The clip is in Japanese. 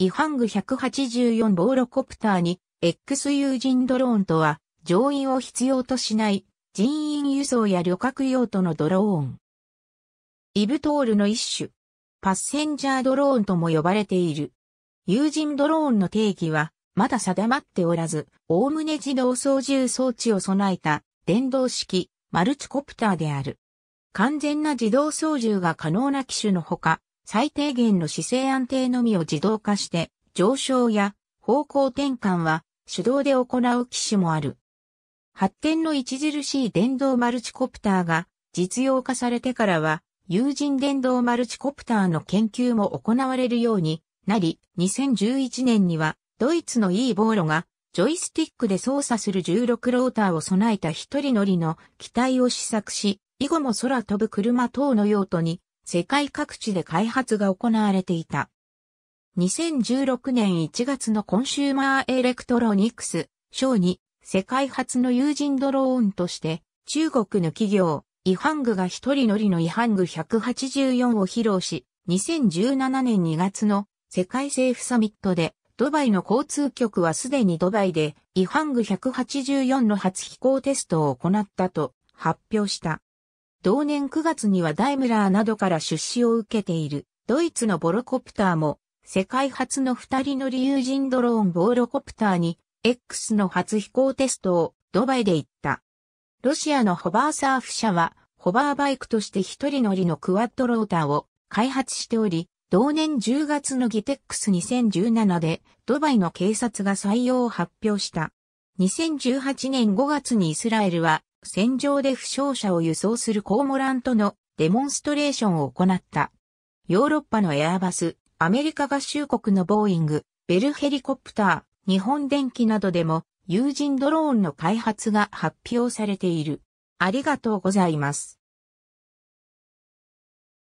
イハング184ボーロコプターに X 有人ドローンとは乗員を必要としない人員輸送や旅客用途のドローン。イブトールの一種、パッセンジャードローンとも呼ばれている。有人ドローンの定義はまだ定まっておらず、おおむね自動操縦装置を備えた電動式マルチコプターである。完全な自動操縦が可能な機種のほか、最低限の姿勢安定のみを自動化して、上昇や方向転換は手動で行う機種もある。発展の著しい電動マルチコプターが実用化されてからは、有人電動マルチコプターの研究も行われるようになり、2011年にはドイツの e ボーロがジョイスティックで操作する16ローターを備えた一人乗りの機体を試作し、以後も空飛ぶ車等の用途に世界各地で開発が行われていた。2016年1月のコンシューマーエレクトロニクス、ーに世界初の有人ドローンとして、中国の企業、違反具が一人乗りの違反具184を披露し、2017年2月の世界政府サミットで、ドバイの交通局はすでにドバイで違反具184の初飛行テストを行ったと発表した。同年9月にはダイムラーなどから出資を受けているドイツのボロコプターも世界初の二人乗り有人ドローンボーロコプターに X の初飛行テストをドバイで行った。ロシアのホバーサーフ社はホバーバイクとして一人乗りのクワッドローターを開発しており、同年10月のギテックス2017でドバイの警察が採用を発表した。2018年5月にイスラエルは戦場で負傷者を輸送するコーモランとのデモンストレーションを行った。ヨーロッパのエアバス、アメリカ合衆国のボーイング、ベルヘリコプター、日本電機などでも有人ドローンの開発が発表されている。ありがとうございます。